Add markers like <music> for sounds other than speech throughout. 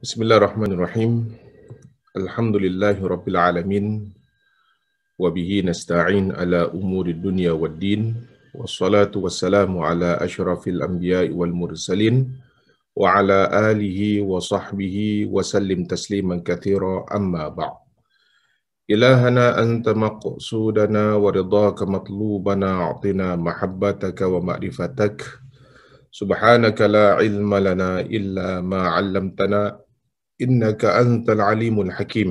Bismillahirrahmanirrahim. Alhamdulillahi Rabbil Alamin. Wabihi nasta'in ala umuri dunia wa din. Wassalatu wassalamu ala ashrafil anbiya wal mursalin. Wa ala alihi wa sahbihi wa sallim tasliman kathira amma ba' إلهنا أنت مقصودنا ورضاك مطلوبنا أعطنا محبتك ومعرفتك سبحانك لا علم لنا إلا ما علمتنا إنك أنت العليم الحكيم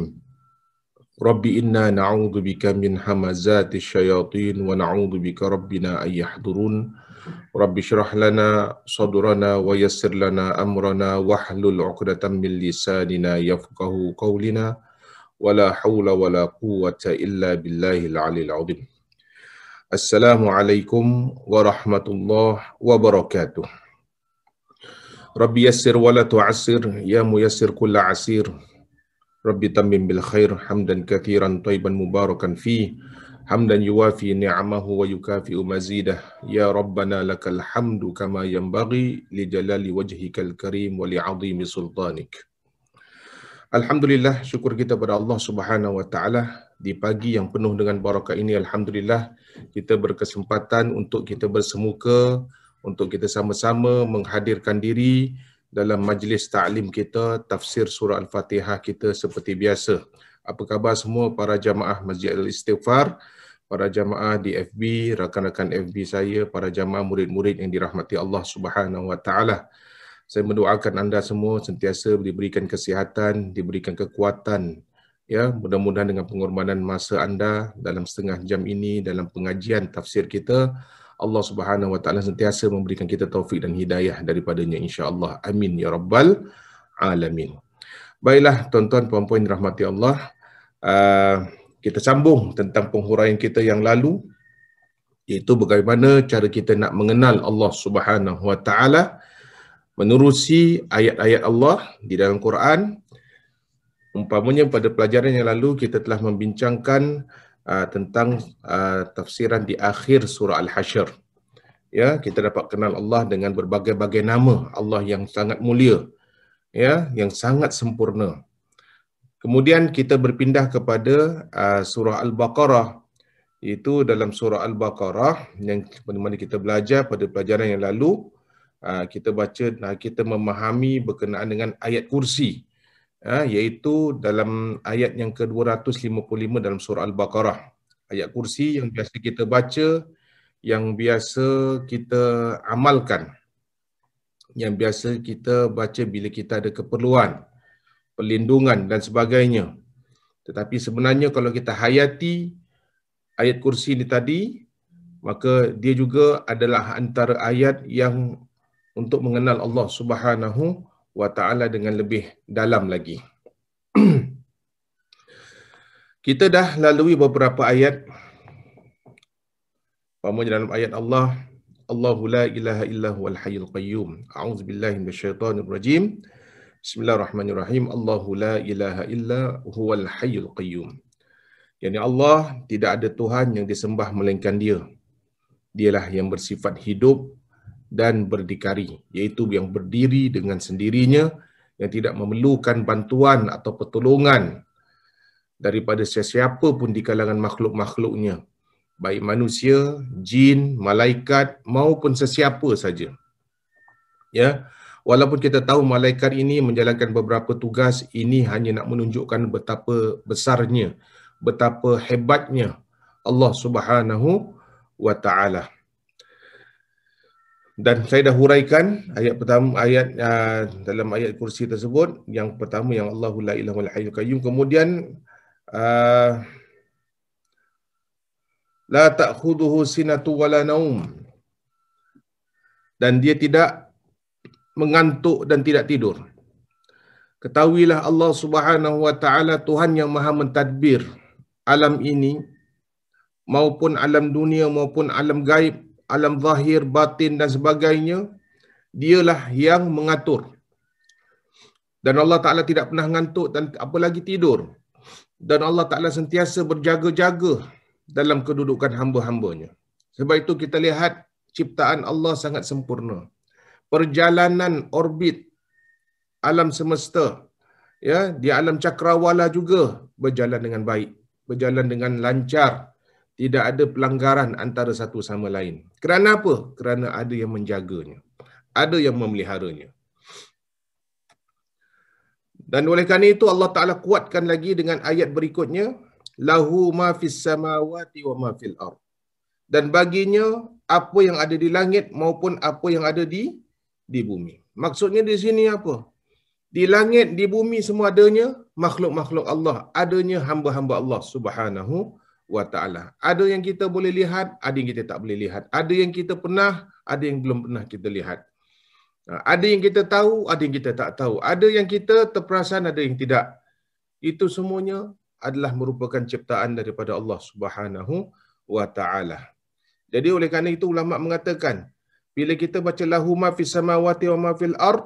رب إنا نعوذ بك من همزات الشياطين ونعوذ بك ربنا أن يحضرون رب اشرح لنا صدرنا ويسر لنا أمرنا واحلل عقدة من لساننا يفقه قولنا ولا حول ولا قوة إلا بالله العلي العظيم السلام عليكم ورحمة الله وبركاته رب يسر ولا تعسر يا ميسر كل عسير رب تمم بالخير حمدا كثيرا طيبا مباركا فيه حمدا يوافي نعمه ويكافئ مزيده يا ربنا لك الحمد كما ينبغي لجلال وجهك الكريم ولعظيم سلطانك الحمد لله شكر كتاب الله سبحانه وتعالى di pagi yang penuh dengan barakah ini alhamdulillah kita berkesempatan untuk kita bersemuka untuk kita sama-sama menghadirkan diri dalam majlis ta'lim kita tafsir surah al-fatihah kita seperti biasa apa khabar semua para jamaah Masjid Al-Istighfar para jamaah di FB rakan-rakan FB saya para jamaah murid-murid yang dirahmati Allah Subhanahu wa taala saya mendoakan anda semua sentiasa diberikan kesihatan diberikan kekuatan Ya, mudah-mudahan dengan pengorbanan masa anda dalam setengah jam ini dalam pengajian tafsir kita, Allah Subhanahu Wa Taala sentiasa memberikan kita taufik dan hidayah daripadanya insya-Allah. Amin ya rabbal alamin. Baiklah tonton tuan puan rahmati Allah. Uh, kita sambung tentang penghuraian kita yang lalu iaitu bagaimana cara kita nak mengenal Allah Subhanahu Wa Taala menerusi ayat-ayat Allah di dalam Quran umpamanya pada pelajaran yang lalu kita telah membincangkan uh, tentang uh, tafsiran di akhir surah al-hasyr ya kita dapat kenal Allah dengan berbagai-bagai nama Allah yang sangat mulia ya yang sangat sempurna kemudian kita berpindah kepada uh, surah al-baqarah itu dalam surah al-baqarah yang mana kita belajar pada pelajaran yang lalu kita baca kita memahami berkenaan dengan ayat kursi ha, iaitu dalam ayat yang ke-255 dalam surah Al-Baqarah. Ayat kursi yang biasa kita baca, yang biasa kita amalkan, yang biasa kita baca bila kita ada keperluan, perlindungan dan sebagainya. Tetapi sebenarnya kalau kita hayati ayat kursi ini tadi, maka dia juga adalah antara ayat yang untuk mengenal Allah Subhanahu wa taala dengan lebih dalam lagi. <clears throat> Kita dah lalui beberapa ayat. Pertama dalam ayat Allah, Allahu la ilaha illa huwal hayyul qayyum. A'udzu billahi minasyaitonir rajim. Bismillahirrahmanirrahim. Allahu la ilaha illa huwal hayyul qayyum. Yani Allah tidak ada Tuhan yang disembah melainkan Dia. Dialah yang bersifat hidup dan berdikari iaitu yang berdiri dengan sendirinya yang tidak memerlukan bantuan atau pertolongan daripada sesiapa pun di kalangan makhluk-makhluknya baik manusia, jin, malaikat maupun sesiapa saja. Ya. Walaupun kita tahu malaikat ini menjalankan beberapa tugas ini hanya nak menunjukkan betapa besarnya, betapa hebatnya Allah Subhanahu wa taala dan saya dah huraikan ayat pertama ayat uh, dalam ayat kursi tersebut yang pertama yang Allahu la ilaha illallah hayyul kemudian ah, la ta'khuduhu sinatu wala naum dan dia tidak mengantuk dan tidak tidur ketahuilah Allah Subhanahu wa taala Tuhan yang maha mentadbir alam ini maupun alam dunia maupun alam gaib alam zahir, batin dan sebagainya, dialah yang mengatur. Dan Allah Ta'ala tidak pernah ngantuk dan apalagi tidur. Dan Allah Ta'ala sentiasa berjaga-jaga dalam kedudukan hamba-hambanya. Sebab itu kita lihat ciptaan Allah sangat sempurna. Perjalanan orbit alam semesta ya di alam cakrawala juga berjalan dengan baik, berjalan dengan lancar tidak ada pelanggaran antara satu sama lain. Kerana apa? Kerana ada yang menjaganya. Ada yang memeliharanya. Dan oleh kerana itu Allah Taala kuatkan lagi dengan ayat berikutnya, lahu ma fis samawati wa ma fil ar. Dan baginya apa yang ada di langit maupun apa yang ada di di bumi. Maksudnya di sini apa? Di langit, di bumi semua adanya makhluk-makhluk Allah, adanya hamba-hamba Allah Subhanahu wa wa taala. Ada yang kita boleh lihat, ada yang kita tak boleh lihat. Ada yang kita pernah, ada yang belum pernah kita lihat. Ha, ada yang kita tahu, ada yang kita tak tahu. Ada yang kita terperasan, ada yang tidak. Itu semuanya adalah merupakan ciptaan daripada Allah Subhanahu wa taala. Jadi oleh kerana itu ulama mengatakan bila kita baca lahu ma fis samawati wa ma fil ard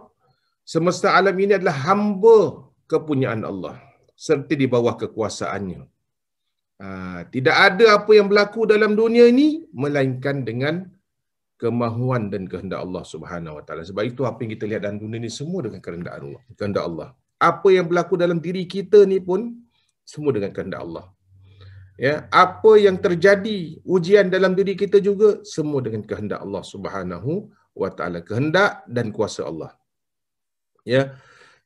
semesta alam ini adalah hamba kepunyaan Allah serta di bawah kekuasaannya. Ha, tidak ada apa yang berlaku dalam dunia ini melainkan dengan kemahuan dan kehendak Allah Subhanahu Wa Taala. Sebab itu apa yang kita lihat dalam dunia ini semua dengan kehendak Allah. Kehendak Allah. Apa yang berlaku dalam diri kita ni pun semua dengan kehendak Allah. Ya, apa yang terjadi ujian dalam diri kita juga semua dengan kehendak Allah Subhanahu Wa Taala. Kehendak dan kuasa Allah. Ya.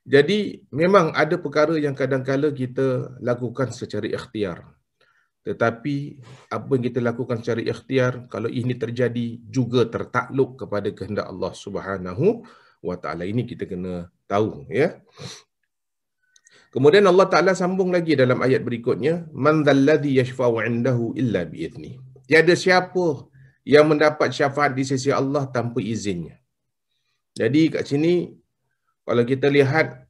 Jadi memang ada perkara yang kadang kadang kita lakukan secara ikhtiar. Tetapi apa yang kita lakukan secara ikhtiar kalau ini terjadi juga tertakluk kepada kehendak Allah Subhanahu wa taala. Ini kita kena tahu ya. Kemudian Allah Taala sambung lagi dalam ayat berikutnya, man dhalladhi yashfa'u 'indahu illa bi Tiada siapa yang mendapat syafaat di sisi Allah tanpa izinnya. Jadi kat sini kalau kita lihat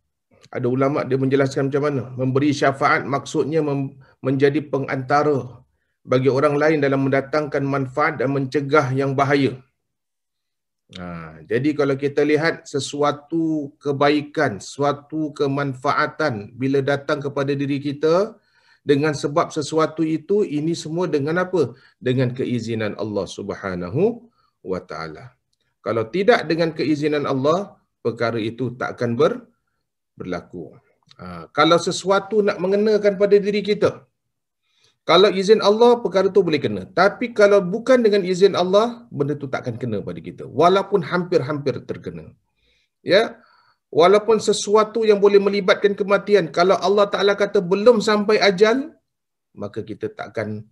ada ulama dia menjelaskan macam mana memberi syafaat maksudnya mem- menjadi pengantara bagi orang lain dalam mendatangkan manfaat dan mencegah yang bahaya. Ha, jadi kalau kita lihat sesuatu kebaikan, sesuatu kemanfaatan bila datang kepada diri kita dengan sebab sesuatu itu ini semua dengan apa? Dengan keizinan Allah Subhanahu wa Kalau tidak dengan keizinan Allah, perkara itu tak akan ber berlaku. Ha, kalau sesuatu nak mengenakan pada diri kita, kalau izin Allah, perkara tu boleh kena. Tapi kalau bukan dengan izin Allah, benda tu takkan kena pada kita. Walaupun hampir-hampir terkena. Ya, Walaupun sesuatu yang boleh melibatkan kematian, kalau Allah Ta'ala kata belum sampai ajal, maka kita takkan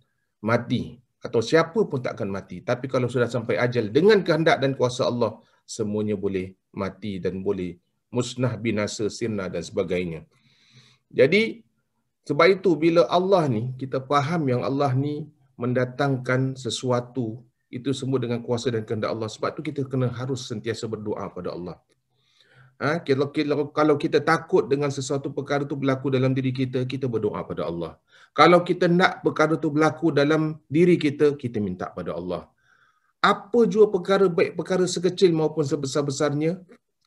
mati. Atau siapa pun takkan mati. Tapi kalau sudah sampai ajal, dengan kehendak dan kuasa Allah, semuanya boleh mati dan boleh musnah binasa sirna dan sebagainya. Jadi sebab itu bila Allah ni kita faham yang Allah ni mendatangkan sesuatu itu semua dengan kuasa dan kehendak Allah. Sebab tu kita kena harus sentiasa berdoa pada Allah. Ha, kalau, kalau, kalau kita takut dengan sesuatu perkara itu berlaku dalam diri kita, kita berdoa pada Allah. Kalau kita nak perkara itu berlaku dalam diri kita, kita minta pada Allah. Apa jua perkara baik, perkara sekecil maupun sebesar-besarnya,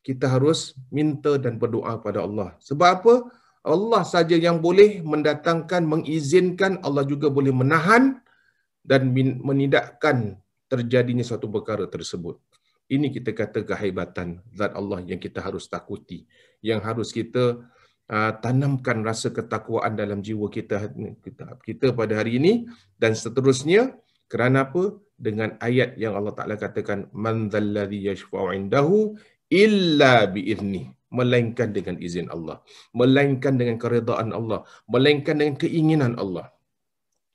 kita harus minta dan berdoa kepada Allah. Sebab apa? Allah saja yang boleh mendatangkan, mengizinkan, Allah juga boleh menahan dan menidakkan terjadinya suatu perkara tersebut. Ini kita kata kehebatan zat Allah yang kita harus takuti, yang harus kita uh, tanamkan rasa ketakwaan dalam jiwa kita, kita kita pada hari ini dan seterusnya kerana apa? dengan ayat yang Allah Taala katakan man dhallazi yashfa'u indahu illa biizni melainkan dengan izin Allah melainkan dengan keredaan Allah melainkan dengan keinginan Allah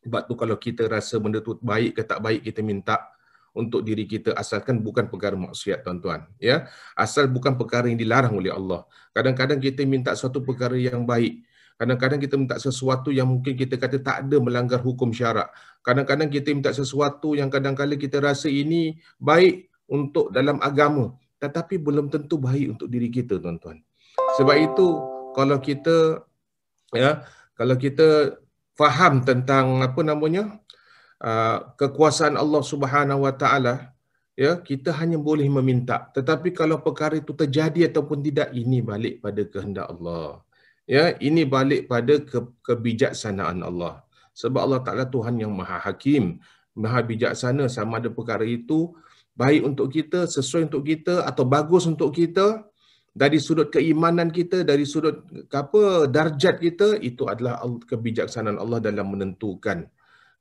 sebab tu kalau kita rasa benda tu baik ke tak baik kita minta untuk diri kita asalkan bukan perkara maksiat tuan-tuan ya asal bukan perkara yang dilarang oleh Allah kadang-kadang kita minta suatu perkara yang baik kadang-kadang kita minta sesuatu yang mungkin kita kata tak ada melanggar hukum syarak kadang-kadang kita minta sesuatu yang kadang-kadang kita rasa ini baik untuk dalam agama tetapi belum tentu baik untuk diri kita tuan-tuan. Sebab itu kalau kita ya kalau kita faham tentang apa namanya uh, kekuasaan Allah Subhanahu Wa Taala ya kita hanya boleh meminta tetapi kalau perkara itu terjadi ataupun tidak ini balik pada kehendak Allah ya ini balik pada ke- kebijaksanaan Allah sebab Allah Taala Tuhan yang Maha Hakim Maha Bijaksana sama ada perkara itu baik untuk kita, sesuai untuk kita atau bagus untuk kita dari sudut keimanan kita, dari sudut apa darjat kita itu adalah kebijaksanaan Allah dalam menentukan.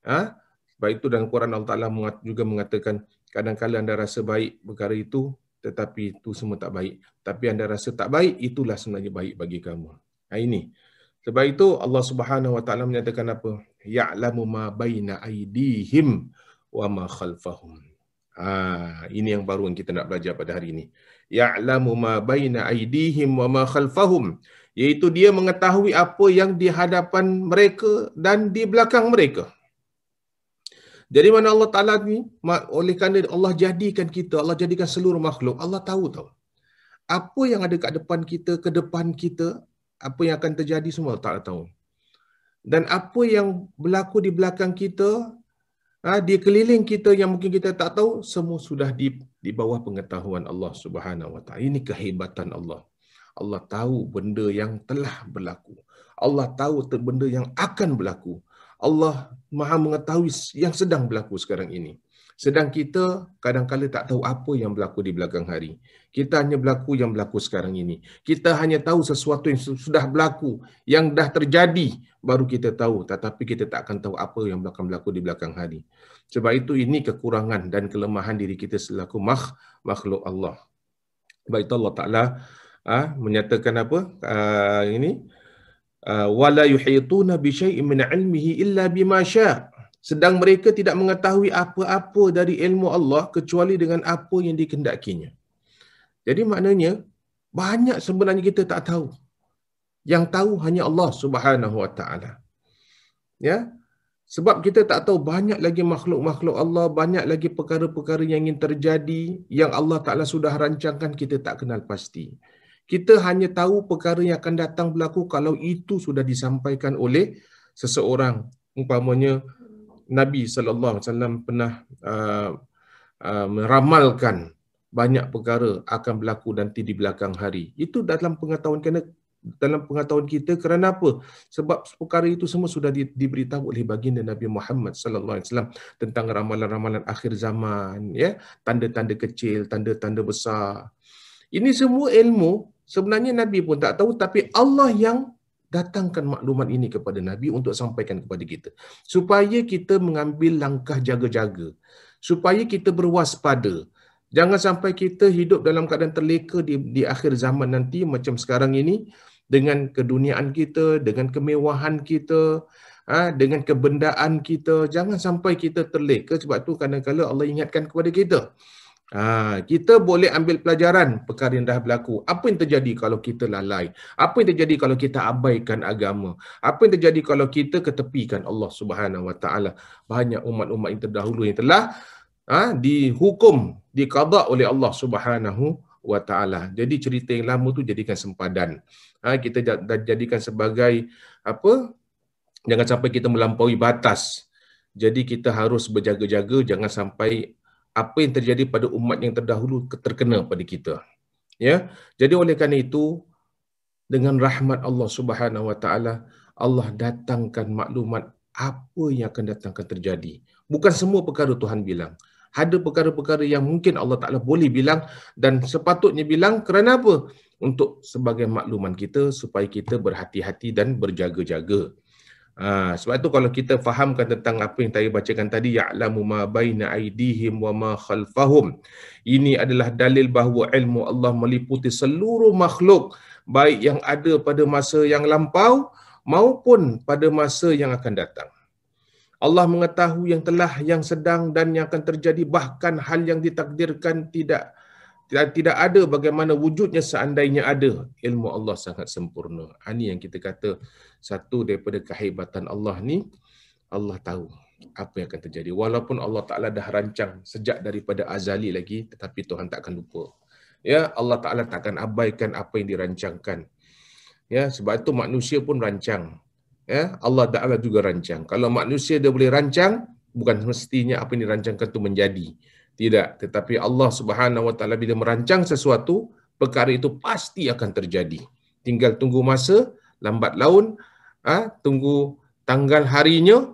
Ha? Baik itu dalam Quran Allah Taala juga mengatakan kadang-kadang anda rasa baik perkara itu tetapi itu semua tak baik. Tapi anda rasa tak baik itulah sebenarnya baik bagi kamu. Ha, ini. Sebab itu Allah Subhanahu Wa Taala menyatakan apa? Ya'lamu ma baina aydihim wa ma khalfahum. Ha, ini yang baru yang kita nak belajar pada hari ini. Ya'lamu ma baina aidihim wa ma khalfahum. Iaitu dia mengetahui apa yang di hadapan mereka dan di belakang mereka. Jadi mana Allah Ta'ala ni, oleh kerana Allah jadikan kita, Allah jadikan seluruh makhluk, Allah tahu tahu. Apa yang ada kat depan kita, ke depan kita, apa yang akan terjadi semua Allah Ta'ala tahu. Dan apa yang berlaku di belakang kita, Ah, di keliling kita yang mungkin kita tak tahu semua sudah di di bawah pengetahuan Allah Subhanahu Wa Ini kehebatan Allah. Allah tahu benda yang telah berlaku. Allah tahu benda yang akan berlaku. Allah Maha mengetahui yang sedang berlaku sekarang ini. Sedang kita kadang kadangkala tak tahu apa yang berlaku di belakang hari. Kita hanya berlaku yang berlaku sekarang ini. Kita hanya tahu sesuatu yang sudah berlaku, yang dah terjadi, baru kita tahu. Tetapi kita tak akan tahu apa yang akan berlaku di belakang hari. Sebab itu ini kekurangan dan kelemahan diri kita selaku makh, makhluk Allah. Sebab itu Allah Ta'ala ha, menyatakan apa ha, ini? Uh, wala yuhituna bi syai'in min ilmihi illa bima syaa sedang mereka tidak mengetahui apa-apa dari ilmu Allah kecuali dengan apa yang dikendakinya. Jadi maknanya banyak sebenarnya kita tak tahu. Yang tahu hanya Allah Subhanahu Wa Taala. Ya. Sebab kita tak tahu banyak lagi makhluk-makhluk Allah, banyak lagi perkara-perkara yang ingin terjadi yang Allah Ta'ala sudah rancangkan kita tak kenal pasti. Kita hanya tahu perkara yang akan datang berlaku kalau itu sudah disampaikan oleh seseorang. Umpamanya Nabi sallallahu alaihi wasallam pernah uh, uh, meramalkan banyak perkara akan berlaku nanti di belakang hari. Itu dalam pengetahuan kena dalam pengetahuan kita kerana apa? Sebab perkara itu semua sudah di, diberitahu oleh baginda Nabi Muhammad sallallahu alaihi wasallam tentang ramalan-ramalan akhir zaman, ya, tanda-tanda kecil, tanda-tanda besar. Ini semua ilmu sebenarnya Nabi pun tak tahu tapi Allah yang datangkan maklumat ini kepada Nabi untuk sampaikan kepada kita. Supaya kita mengambil langkah jaga-jaga. Supaya kita berwaspada. Jangan sampai kita hidup dalam keadaan terleka di, di akhir zaman nanti macam sekarang ini dengan keduniaan kita, dengan kemewahan kita, ha, dengan kebendaan kita. Jangan sampai kita terleka sebab tu kadang-kadang Allah ingatkan kepada kita. Ha, kita boleh ambil pelajaran perkara yang dah berlaku. Apa yang terjadi kalau kita lalai? Apa yang terjadi kalau kita abaikan agama? Apa yang terjadi kalau kita ketepikan Allah Subhanahu Wa Taala? Banyak umat-umat yang terdahulu yang telah ha, dihukum, dikada oleh Allah Subhanahu Wa Taala. Jadi cerita yang lama tu jadikan sempadan. Ha, kita jadikan sebagai apa? Jangan sampai kita melampaui batas. Jadi kita harus berjaga-jaga jangan sampai apa yang terjadi pada umat yang terdahulu terkena pada kita. Ya. Jadi oleh kerana itu dengan rahmat Allah Subhanahu Wa Taala Allah datangkan maklumat apa yang akan datangkan terjadi. Bukan semua perkara Tuhan bilang. Ada perkara-perkara yang mungkin Allah Ta'ala boleh bilang dan sepatutnya bilang kerana apa? Untuk sebagai makluman kita supaya kita berhati-hati dan berjaga-jaga. Ha, sebab tu kalau kita fahamkan tentang apa yang saya bacakan tadi ya'lamu ma baina aidihim wa ma khalfahum. Ini adalah dalil bahawa ilmu Allah meliputi seluruh makhluk baik yang ada pada masa yang lampau maupun pada masa yang akan datang. Allah mengetahui yang telah, yang sedang dan yang akan terjadi bahkan hal yang ditakdirkan tidak dan tidak ada bagaimana wujudnya seandainya ada ilmu Allah sangat sempurna. Ini ha, yang kita kata satu daripada kehebatan Allah ni Allah tahu apa yang akan terjadi. Walaupun Allah Ta'ala dah rancang sejak daripada azali lagi tetapi Tuhan takkan lupa. Ya Allah Ta'ala takkan abaikan apa yang dirancangkan. Ya sebab itu manusia pun rancang. Ya Allah Ta'ala juga rancang. Kalau manusia dia boleh rancang bukan mestinya apa yang dirancangkan itu menjadi. Tidak, tetapi Allah Subhanahu Wa Taala bila merancang sesuatu, perkara itu pasti akan terjadi. Tinggal tunggu masa, lambat laun, ah ha, tunggu tanggal harinya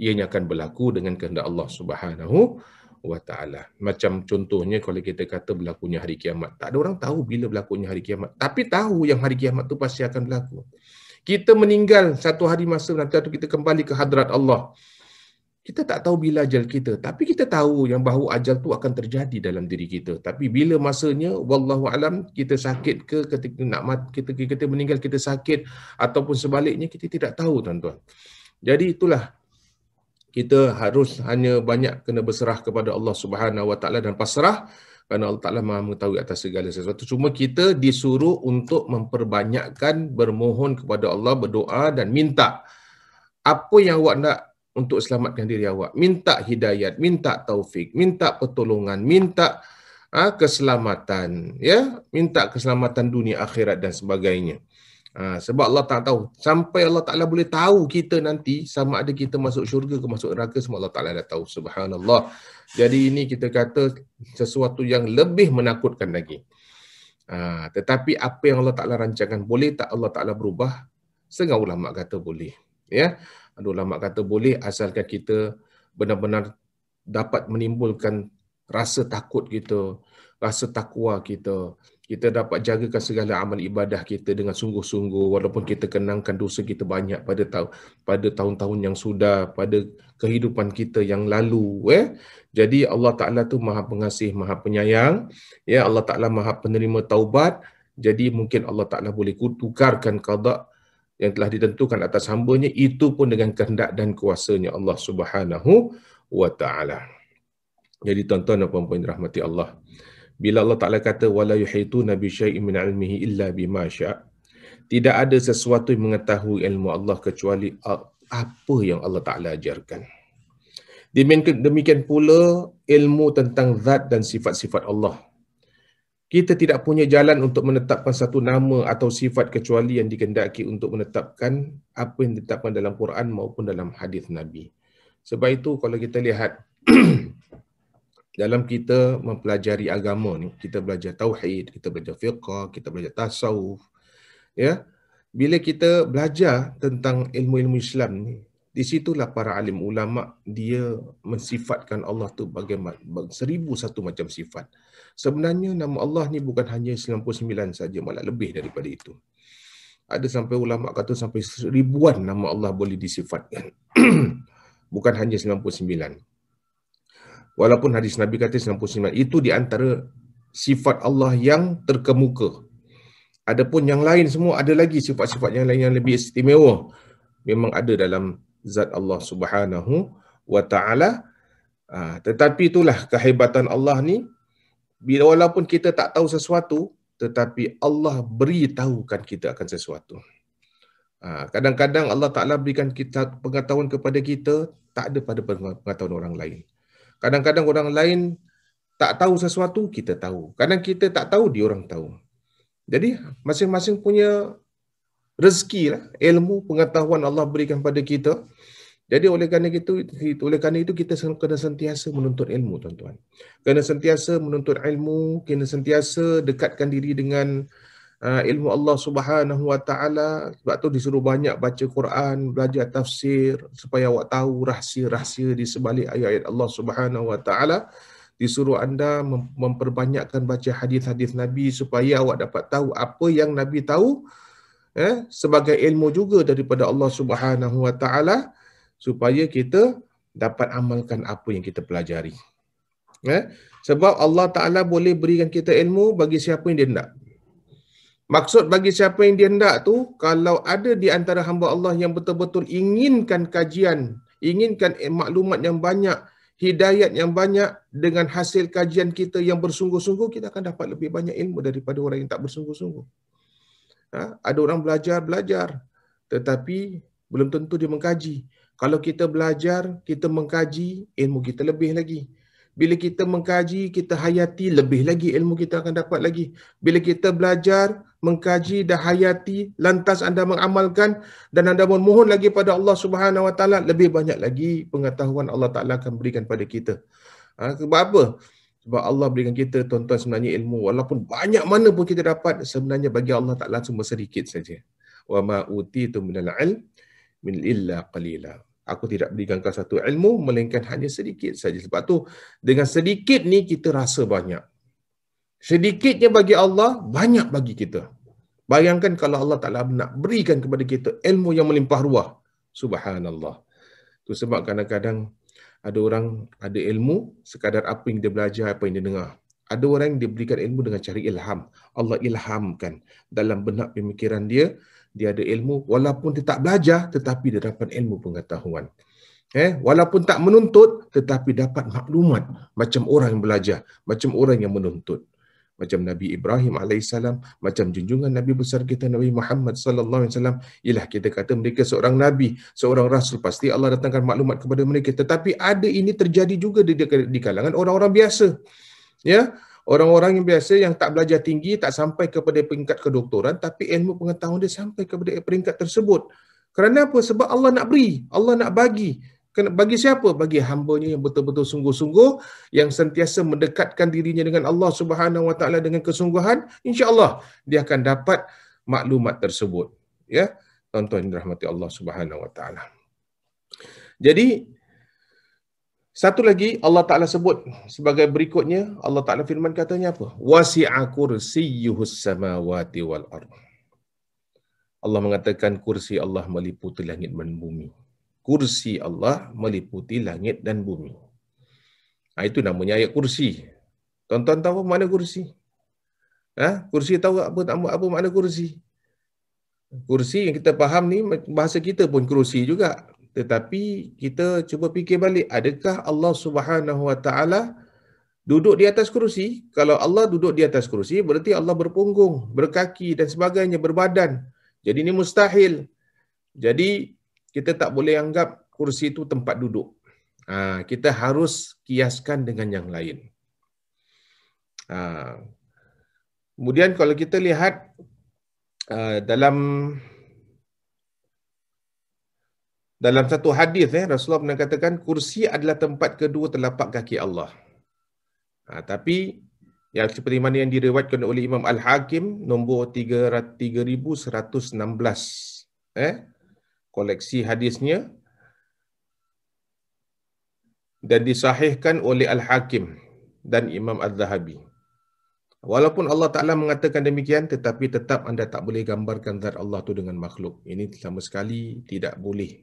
ianya akan berlaku dengan kehendak Allah Subhanahu Wa Taala. Macam contohnya kalau kita kata berlakunya hari kiamat, tak ada orang tahu bila berlakunya hari kiamat, tapi tahu yang hari kiamat tu pasti akan berlaku. Kita meninggal satu hari masa nanti tu kita kembali ke hadrat Allah kita tak tahu bila ajal kita tapi kita tahu yang bahawa ajal tu akan terjadi dalam diri kita tapi bila masanya wallahu alam kita sakit ke ketika nak mat, kita kita meninggal kita sakit ataupun sebaliknya kita tidak tahu tuan-tuan jadi itulah kita harus hanya banyak kena berserah kepada Allah Subhanahu Wa Taala dan pasrah kerana Allah Ta'ala maha mengetahui atas segala sesuatu. Cuma kita disuruh untuk memperbanyakkan bermohon kepada Allah, berdoa dan minta. Apa yang awak nak untuk selamatkan diri awak. Minta hidayat, minta taufik, minta pertolongan, minta ha, keselamatan. ya, Minta keselamatan dunia, akhirat dan sebagainya. Ha, sebab Allah tak tahu. Sampai Allah Ta'ala boleh tahu kita nanti sama ada kita masuk syurga ke masuk neraka semua Allah Ta'ala dah tahu. Subhanallah. Jadi ini kita kata sesuatu yang lebih menakutkan lagi. Ha, tetapi apa yang Allah Ta'ala rancangkan boleh tak Allah Ta'ala berubah? Setengah ulama kata boleh. Ya. Ada ulama kata boleh asalkan kita benar-benar dapat menimbulkan rasa takut kita, rasa takwa kita. Kita dapat jagakan segala amal ibadah kita dengan sungguh-sungguh walaupun kita kenangkan dosa kita banyak pada tahun pada tahun-tahun yang sudah, pada kehidupan kita yang lalu, eh. Jadi Allah Taala tu Maha Pengasih, Maha Penyayang. Ya Allah Taala Maha Penerima Taubat. Jadi mungkin Allah Ta'ala boleh tukarkan qadak yang telah ditentukan atas hambanya itu pun dengan kehendak dan kuasanya Allah Subhanahu wa taala. Jadi tuan-tuan dan puan-puan rahmati Allah. Bila Allah Taala kata wala yuhitu nabi syai'in min ilmihi illa bima syaa. Tidak ada sesuatu yang mengetahui ilmu Allah kecuali apa yang Allah Taala ajarkan. demikian pula ilmu tentang zat dan sifat-sifat Allah kita tidak punya jalan untuk menetapkan satu nama atau sifat kecuali yang dikendaki untuk menetapkan apa yang ditetapkan dalam Quran maupun dalam hadis Nabi. Sebab itu kalau kita lihat <clears throat> dalam kita mempelajari agama ni, kita belajar tauhid, kita belajar fiqh, kita belajar tasawuf, ya. Bila kita belajar tentang ilmu-ilmu Islam ni, di situlah para alim ulama dia mensifatkan Allah tu bagi seribu satu macam sifat. Sebenarnya nama Allah ni bukan hanya 99 saja malah lebih daripada itu. Ada sampai ulama kata sampai ribuan nama Allah boleh disifatkan. <clears throat> bukan hanya 99. Walaupun hadis Nabi kata 99 itu di antara sifat Allah yang terkemuka. Adapun yang lain semua ada lagi sifat-sifat yang lain yang lebih istimewa memang ada dalam zat Allah Subhanahu wa taala. Ah, tetapi itulah kehebatan Allah ni bila walaupun kita tak tahu sesuatu tetapi Allah beritahukan kita akan sesuatu. Ah, kadang-kadang Allah Taala berikan kita pengetahuan kepada kita tak ada pada pengetahuan orang lain. Kadang-kadang orang lain tak tahu sesuatu kita tahu. Kadang kita tak tahu dia orang tahu. Jadi masing-masing punya rezeki lah, ilmu pengetahuan Allah berikan pada kita. Jadi oleh kerana itu, oleh kerana itu kita kena sentiasa menuntut ilmu tuan-tuan. Kena sentiasa menuntut ilmu, kena sentiasa dekatkan diri dengan uh, ilmu Allah Subhanahu Wa Taala. Sebab tu disuruh banyak baca Quran, belajar tafsir supaya awak tahu rahsia-rahsia di sebalik ayat-ayat Allah Subhanahu Wa Taala. Disuruh anda memperbanyakkan baca hadis-hadis Nabi supaya awak dapat tahu apa yang Nabi tahu eh sebagai ilmu juga daripada Allah Subhanahu Wa Taala supaya kita dapat amalkan apa yang kita pelajari. Eh sebab Allah Taala boleh berikan kita ilmu bagi siapa yang dia nak. Maksud bagi siapa yang dia nak tu kalau ada di antara hamba Allah yang betul-betul inginkan kajian, inginkan maklumat yang banyak, hidayat yang banyak dengan hasil kajian kita yang bersungguh-sungguh kita akan dapat lebih banyak ilmu daripada orang yang tak bersungguh-sungguh. Ha? ada orang belajar-belajar tetapi belum tentu dia mengkaji. Kalau kita belajar, kita mengkaji, ilmu kita lebih lagi. Bila kita mengkaji, kita hayati lebih lagi ilmu kita akan dapat lagi. Bila kita belajar, mengkaji dan hayati, lantas anda mengamalkan dan anda memohon lagi pada Allah Subhanahu Wa Taala lebih banyak lagi pengetahuan Allah Taala akan berikan pada kita. Ha, sebab apa? Sebab Allah berikan kita tuan-tuan sebenarnya ilmu walaupun banyak mana pun kita dapat sebenarnya bagi Allah Taala cuma sedikit saja. Wa ma utitu minal ilm min illa qalila. Aku tidak berikan kau satu ilmu melainkan hanya sedikit saja. Sebab tu dengan sedikit ni kita rasa banyak. Sedikitnya bagi Allah, banyak bagi kita. Bayangkan kalau Allah Taala nak berikan kepada kita ilmu yang melimpah ruah. Subhanallah. Tu sebab kadang-kadang ada orang ada ilmu sekadar apa yang dia belajar apa yang dia dengar ada orang yang diberikan ilmu dengan cari ilham Allah ilhamkan dalam benak pemikiran dia dia ada ilmu walaupun dia tak belajar tetapi dia dapat ilmu pengetahuan eh walaupun tak menuntut tetapi dapat maklumat macam orang yang belajar macam orang yang menuntut macam Nabi Ibrahim AS, macam junjungan Nabi besar kita Nabi Muhammad sallallahu alaihi wasallam. ialah kita kata mereka seorang Nabi, seorang Rasul, pasti Allah datangkan maklumat kepada mereka. Tetapi ada ini terjadi juga di, di kalangan orang-orang biasa. Ya, Orang-orang yang biasa yang tak belajar tinggi, tak sampai kepada peringkat kedoktoran, tapi ilmu pengetahuan dia sampai kepada peringkat tersebut. Kerana apa? Sebab Allah nak beri, Allah nak bagi. Kena bagi siapa? Bagi hambanya yang betul-betul sungguh-sungguh yang sentiasa mendekatkan dirinya dengan Allah Subhanahu Wa Taala dengan kesungguhan, insya-Allah dia akan dapat maklumat tersebut. Ya, tuan-tuan dirahmati Allah Subhanahu Wa Taala. Jadi satu lagi Allah Taala sebut sebagai berikutnya Allah Taala firman katanya apa? Wasi'a kursiyyuhus samawati wal ard. Allah mengatakan kursi Allah meliputi langit dan bumi kursi Allah meliputi langit dan bumi. Nah, ha, itu namanya ayat kursi. Tonton tuan tahu mana kursi? Ha? Kursi tahu apa, apa makna kursi? Kursi yang kita faham ni bahasa kita pun kursi juga. Tetapi kita cuba fikir balik adakah Allah Subhanahu Wa Taala duduk di atas kursi? Kalau Allah duduk di atas kursi berarti Allah berpunggung, berkaki dan sebagainya berbadan. Jadi ini mustahil. Jadi kita tak boleh anggap kursi itu tempat duduk. Ha, kita harus kiaskan dengan yang lain. Ha, kemudian kalau kita lihat uh, dalam dalam satu hadis eh, Rasulullah pernah katakan kursi adalah tempat kedua telapak kaki Allah. Ha, tapi yang seperti mana yang direwatkan oleh Imam Al-Hakim nombor 3116 eh koleksi hadisnya dan disahihkan oleh Al-Hakim dan Imam Al-Zahabi. Walaupun Allah Ta'ala mengatakan demikian, tetapi tetap anda tak boleh gambarkan zat Allah tu dengan makhluk. Ini sama sekali tidak boleh.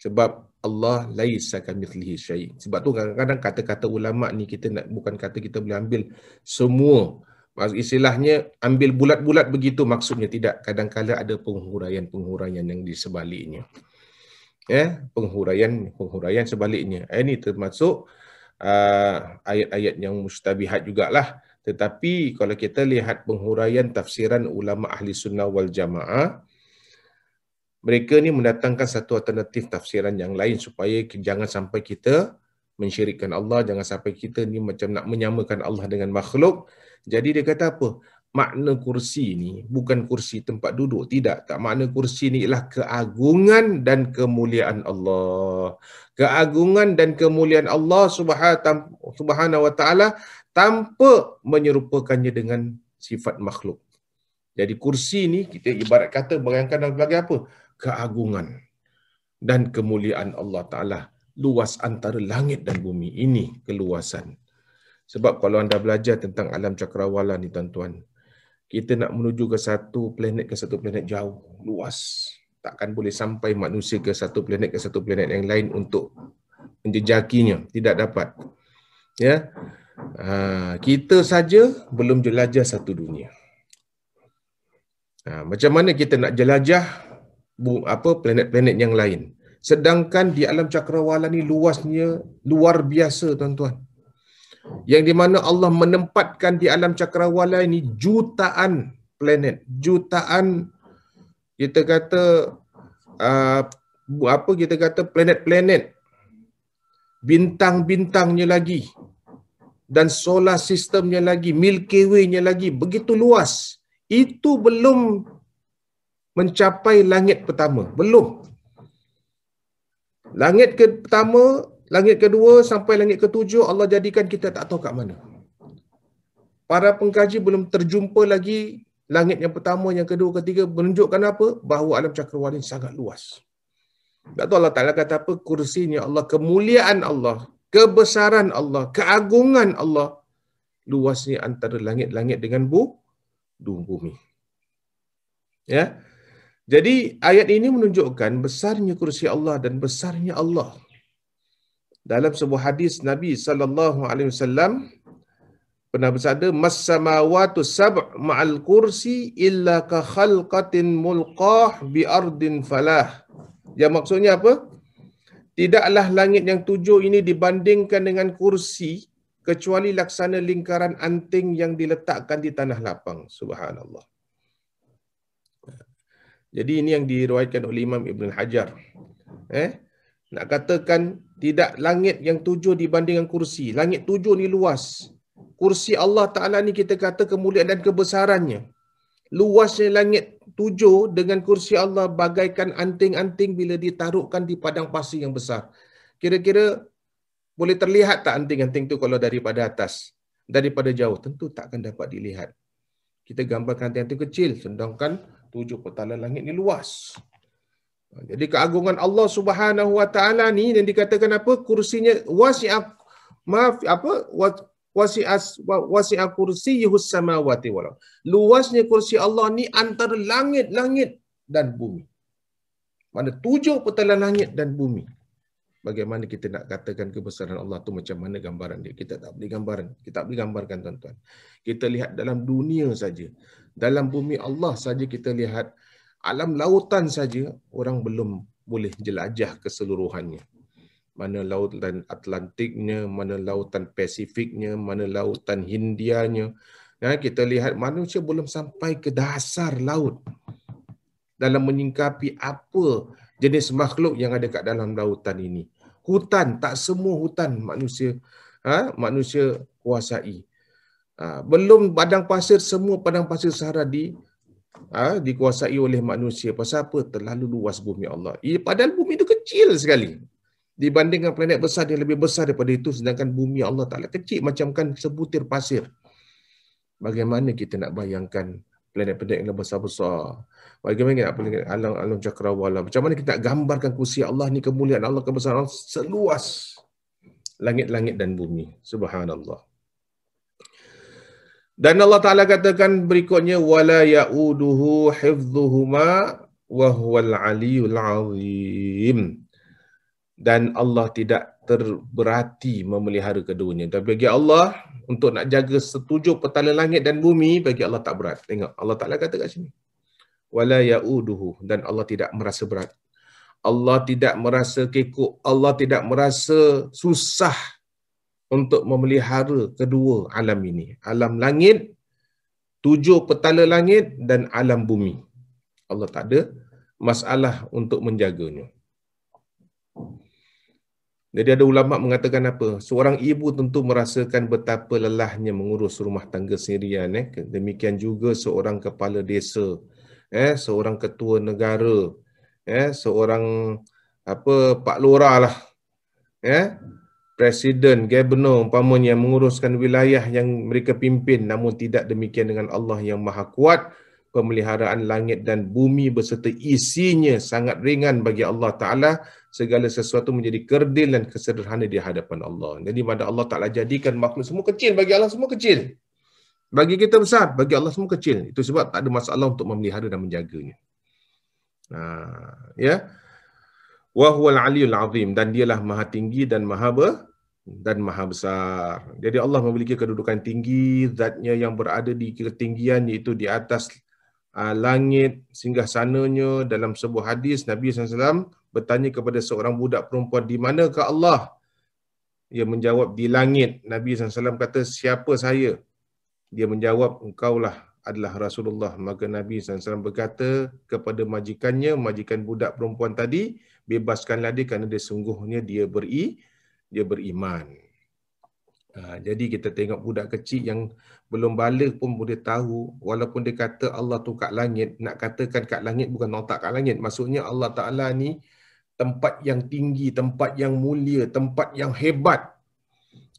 Sebab Allah lais saka mithlihi syai. Sebab tu kadang-kadang kata-kata ulama ni kita nak bukan kata kita boleh ambil semua istilahnya ambil bulat-bulat begitu maksudnya tidak kadang kadangkala ada penghuraian-penghuraian yang di sebaliknya ya penghuraian penghuraian sebaliknya eh, ini termasuk uh, ayat-ayat yang mustabihat jugalah tetapi kalau kita lihat penghuraian tafsiran ulama ahli sunnah wal jamaah mereka ni mendatangkan satu alternatif tafsiran yang lain supaya jangan sampai kita mensyirikkan Allah jangan sampai kita ni macam nak menyamakan Allah dengan makhluk jadi dia kata apa makna kursi ni bukan kursi tempat duduk tidak tak makna kursi ni ialah keagungan dan kemuliaan Allah keagungan dan kemuliaan Allah subhanahu wa taala tanpa menyerupakannya dengan sifat makhluk jadi kursi ni kita ibarat kata bayangkan sebagai apa keagungan dan kemuliaan Allah taala luas antara langit dan bumi ini keluasan. Sebab kalau anda belajar tentang alam cakrawala ni tuan-tuan, kita nak menuju ke satu planet ke satu planet jauh, luas. Takkan boleh sampai manusia ke satu planet ke satu planet yang lain untuk menjejakinya. Tidak dapat. Ya, ha, Kita saja belum jelajah satu dunia. Ha, macam mana kita nak jelajah apa planet-planet yang lain? Sedangkan di alam cakrawala ni luasnya luar biasa tuan-tuan. Yang di mana Allah menempatkan di alam cakrawala ini jutaan planet, jutaan kita kata uh, apa kita kata planet-planet bintang-bintangnya lagi dan solar sistemnya lagi, Milky Way-nya lagi begitu luas. Itu belum mencapai langit pertama. Belum. Langit ke pertama, langit kedua sampai langit ketujuh Allah jadikan kita tak tahu kat mana. Para pengkaji belum terjumpa lagi langit yang pertama, yang kedua, ketiga menunjukkan apa? Bahawa alam cakrawala ini sangat luas. Tak tahu Allah Ta'ala kata apa, kursinya Allah, kemuliaan Allah, kebesaran Allah, keagungan Allah, luasnya antara langit-langit dengan bu, bumi. Ya, jadi ayat ini menunjukkan besarnya kursi Allah dan besarnya Allah. Dalam sebuah hadis Nabi sallallahu alaihi wasallam pernah bersabda mas-samawati sab' ma'al kursi illa ka khalqatin mulqah bi ardin falah. Ya maksudnya apa? Tidaklah langit yang tujuh ini dibandingkan dengan kursi kecuali laksana lingkaran anting yang diletakkan di tanah lapang. Subhanallah. Jadi ini yang diriwayatkan oleh Imam Ibn Hajar. Eh? Nak katakan tidak langit yang tujuh dibandingkan kursi. Langit tujuh ni luas. Kursi Allah Ta'ala ni kita kata kemuliaan dan kebesarannya. Luasnya langit tujuh dengan kursi Allah bagaikan anting-anting bila ditaruhkan di padang pasir yang besar. Kira-kira boleh terlihat tak anting-anting tu kalau daripada atas? Daripada jauh? Tentu tak akan dapat dilihat. Kita gambarkan anting-anting kecil. Sedangkan tujuh petala langit ni luas. Jadi keagungan Allah Subhanahu Wa Taala ni yang dikatakan apa kursinya wasi'a maaf apa wasi'a wasi'a kursiyyuhu samawati wal Luasnya kursi Allah ni antara langit-langit dan bumi. Mana tujuh petala langit dan bumi. Bagaimana kita nak katakan kebesaran Allah tu macam mana gambaran dia? Kita tak boleh gambaran. Kita tak boleh gambarkan tuan-tuan. Kita lihat dalam dunia saja dalam bumi Allah saja kita lihat alam lautan saja orang belum boleh jelajah keseluruhannya. Mana lautan Atlantiknya, mana lautan Pasifiknya, mana lautan Hindianya. Ya, kita lihat manusia belum sampai ke dasar laut dalam menyingkapi apa jenis makhluk yang ada kat dalam lautan ini. Hutan, tak semua hutan manusia ha, manusia kuasai. Ha, belum padang pasir semua padang pasir Sahara di ha, dikuasai oleh manusia. Pasal apa? Terlalu luas bumi Allah. Ia padahal bumi itu kecil sekali. Dibandingkan planet besar dia lebih besar daripada itu sedangkan bumi Allah Taala kecil macamkan sebutir pasir. Bagaimana kita nak bayangkan planet-planet yang besar-besar? Bagaimana kita nak bayangkan alam-alam cakrawala? Macam mana kita nak gambarkan kursi Allah ni kemuliaan Allah kebesaran Allah seluas langit-langit dan bumi. Subhanallah. Dan Allah Taala katakan berikutnya wala yauduhu hifdhuhuma wa huwal aliyul Dan Allah tidak terberhati memelihara keduanya. Tapi bagi Allah untuk nak jaga setujuh petala langit dan bumi bagi Allah tak berat. Tengok Allah Taala kata kat sini. Wala yauduhu dan Allah tidak merasa berat. Allah tidak merasa kekok, Allah tidak merasa susah untuk memelihara kedua alam ini. Alam langit, tujuh petala langit dan alam bumi. Allah tak ada masalah untuk menjaganya. Jadi ada ulama mengatakan apa? Seorang ibu tentu merasakan betapa lelahnya mengurus rumah tangga sendirian. Eh? Demikian juga seorang kepala desa, eh? seorang ketua negara, eh? seorang apa Pak Lora lah. Eh? presiden, gubernur umpamanya yang menguruskan wilayah yang mereka pimpin namun tidak demikian dengan Allah yang Maha Kuat pemeliharaan langit dan bumi beserta isinya sangat ringan bagi Allah Ta'ala segala sesuatu menjadi kerdil dan kesederhana di hadapan Allah jadi pada Allah Ta'ala jadikan makhluk semua kecil bagi Allah semua kecil bagi kita besar, bagi Allah semua kecil itu sebab tak ada masalah untuk memelihara dan menjaganya ha, ya Wahwal Aliul aliyul dan dialah maha tinggi dan maha ber, dan maha besar. Jadi Allah memiliki kedudukan tinggi, zatnya yang berada di ketinggian iaitu di atas uh, langit sehingga sananya dalam sebuah hadis Nabi SAW bertanya kepada seorang budak perempuan di manakah Allah? Dia menjawab di langit. Nabi SAW kata siapa saya? Dia menjawab engkaulah adalah Rasulullah. Maka Nabi SAW berkata kepada majikannya, majikan budak perempuan tadi, bebaskanlah dia kerana dia sungguhnya dia beri dia beriman. Ha, jadi kita tengok budak kecil yang belum balik pun boleh tahu walaupun dia kata Allah tu kat langit nak katakan kat langit bukan otak kat langit maksudnya Allah Ta'ala ni tempat yang tinggi, tempat yang mulia, tempat yang hebat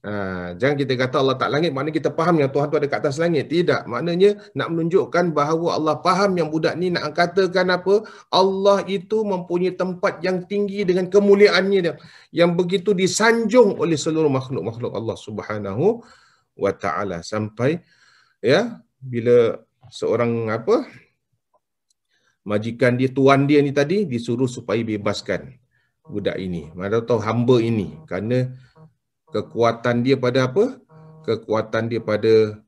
Ha, jangan kita kata Allah tak langit maknanya kita faham yang Tuhan tu ada kat atas langit. Tidak. Maknanya nak menunjukkan bahawa Allah faham yang budak ni nak katakan apa. Allah itu mempunyai tempat yang tinggi dengan kemuliaannya dia. Yang begitu disanjung oleh seluruh makhluk-makhluk Allah subhanahu wa ta'ala. Sampai ya bila seorang apa majikan dia, tuan dia ni tadi disuruh supaya bebaskan budak ini. Mana tahu hamba ini. Kerana kekuatan dia pada apa? Kekuatan dia pada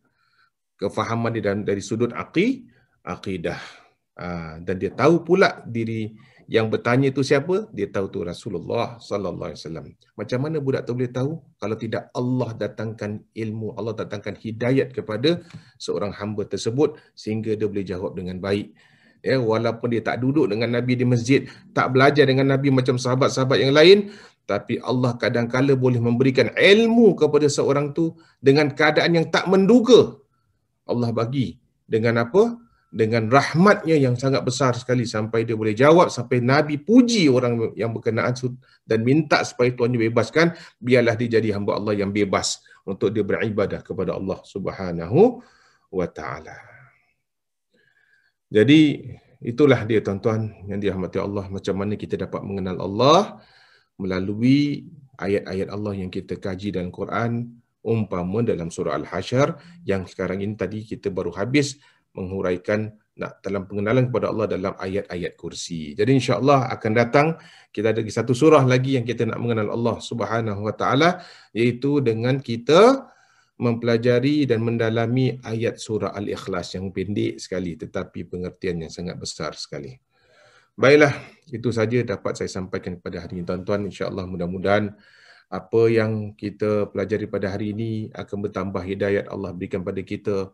kefahaman dia dari sudut aqidah, aqidah. Ha, dan dia tahu pula diri yang bertanya itu siapa? Dia tahu tu Rasulullah sallallahu alaihi wasallam. Macam mana budak tu boleh tahu kalau tidak Allah datangkan ilmu, Allah datangkan hidayat kepada seorang hamba tersebut sehingga dia boleh jawab dengan baik. Ya, walaupun dia tak duduk dengan Nabi di masjid, tak belajar dengan Nabi macam sahabat-sahabat yang lain, tapi Allah kadangkala boleh memberikan ilmu kepada seorang tu dengan keadaan yang tak menduga Allah bagi dengan apa dengan rahmatnya yang sangat besar sekali sampai dia boleh jawab sampai Nabi puji orang yang berkenaan dan minta supaya tuannya bebaskan biarlah dia jadi hamba Allah yang bebas untuk dia beribadah kepada Allah Subhanahu wa taala. Jadi itulah dia tuan-tuan yang dirahmati Allah macam mana kita dapat mengenal Allah melalui ayat-ayat Allah yang kita kaji dalam Quran umpama dalam surah Al-Hashar yang sekarang ini tadi kita baru habis menghuraikan nak dalam pengenalan kepada Allah dalam ayat-ayat kursi. Jadi insya-Allah akan datang kita ada satu surah lagi yang kita nak mengenal Allah Subhanahu Wa Taala iaitu dengan kita mempelajari dan mendalami ayat surah Al-Ikhlas yang pendek sekali tetapi pengertian yang sangat besar sekali. Baiklah, itu saja dapat saya sampaikan kepada hari ini tuan-tuan. Allah, mudah-mudahan apa yang kita pelajari pada hari ini akan bertambah hidayat Allah berikan pada kita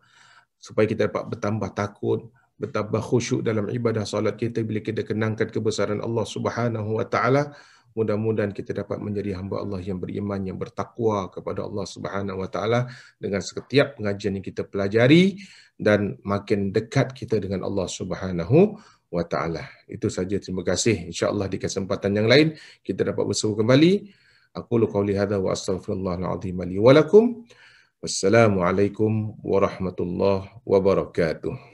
supaya kita dapat bertambah takut, bertambah khusyuk dalam ibadah solat kita bila kita kenangkan kebesaran Allah Subhanahu wa taala. Mudah-mudahan kita dapat menjadi hamba Allah yang beriman, yang bertakwa kepada Allah Subhanahu wa taala dengan setiap pengajian yang kita pelajari dan makin dekat kita dengan Allah Subhanahu wa taala. Itu saja terima kasih. Insya-Allah di kesempatan yang lain kita dapat bersua kembali. Aku lu qauli hadza wa astaghfirullahal azim li wa lakum. Wassalamualaikum warahmatullahi wabarakatuh.